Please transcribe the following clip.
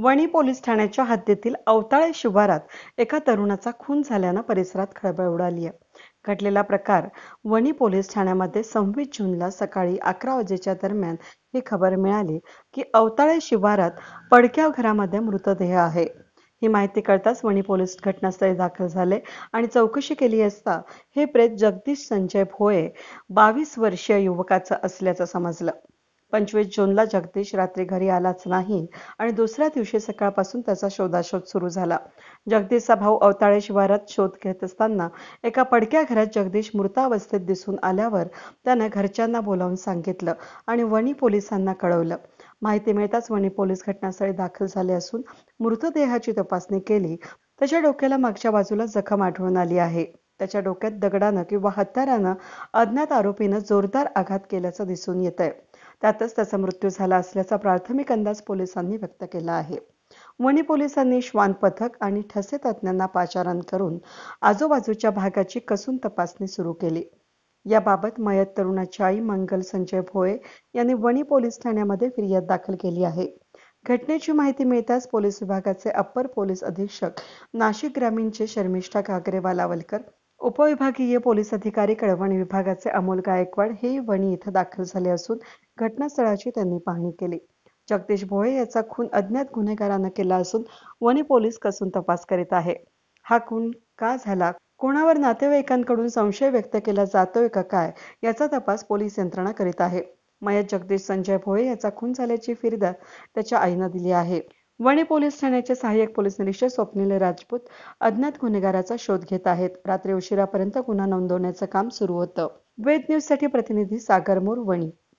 Wani police ठाण्याच्या हद्दीतील अवताळे शिवारात एका तरुणाचा खून झाल्यानं परिसरात खळबळ उडाली आहे घडलेला प्रकार वणी पोलीस ठाण्यामध्ये सव्वीस जूनला सकाळी अकरा वाजेच्या दरम्यान ही खबर मिळाली की अवताळे शिवारात पडक्या घरामध्ये मृतदेह आहे ही माहिती कळताच वणी पोलीस घटनास्थळी दाखल झाले आणि चौकशी केली असता हे प्रेत जगदीश संजय भोये बावीस वर्षीय युवकाचं असल्याचं समजलं पंचवीस जूनला जगदीश रात्री घरी आलाच नाही आणि दुसऱ्या दिवशी सकाळपासून त्याचा शोधाशोध सुरू झाला जगदीशचा भाऊ अवताळे शिवारात शोध घेत असताना एका पडक्या घरात जगदीश मृतावस्थेत दिसून आल्यावर त्यानं घरच्यांना बोलावून सांगितलं आणि वणी पोलिसांना कळवलं माहिती मिळताच वणी पोलीस घटनास्थळी दाखल झाले असून मृतदेहाची तपासणी केली त्याच्या डोक्याला मागच्या बाजूला जखम आढळून आली आहे त्याच्या डोक्यात दगडानं किंवा हत्यारानं अज्ञात आरोपीनं जोरदार आघात केल्याचं दिसून येत आहे त्यातच त्याचा मृत्यू झाला असल्याचा प्राथमिक अंदाज पोलिसांनी व्यक्त केला आहे वणी पोलिसांनी श्वान पथक आणि ठसे तज्ञांना पाचारण करून आजूबाजूच्या भागाची कसून तपासणी सुरू केली याबाबत मयत तरुणाची आई मंगल संजय भोये यांनी वणी पोलीस ठाण्यामध्ये फिर्याद दाखल केली आहे घटनेची माहिती मिळताच पोलीस विभागाचे अप्पर पोलीस अधीक्षक नाशिक ग्रामीणचे शर्मिष्ठा कागरेवालावलकर उपविभागीय पोलीस अधिकारी कळवण विभागाचे अमोल गायकवाड हे वणी इथं दाखल झाले असून घटनास्थळाची त्यांनी पाहणी केली जगदीश भोळे याचा खून अज्ञात गुन्हेगारानं केला असून वणी पोलीस कसून तपास करीत आहे हा खून का झाला कोणावर नातेवाईकांकडून संशय व्यक्त केला जातोय का काय याचा तपास पोलीस यंत्रणा करीत आहे मयत जगदीश संजय भोळे याचा खून झाल्याची फिरद त्याच्या आईनं दिली आहे वणी पोलीस ठाण्याचे सहाय्यक पोलीस निरीक्षक स्वप्नील राजपूत अज्ञात गुन्हेगाराचा शोध घेत आहेत रात्री उशिरापर्यंत गुन्हा नोंदवण्याचं काम सुरू होतं वेद न्यूज साठी प्रतिनिधी सागर मोर वणी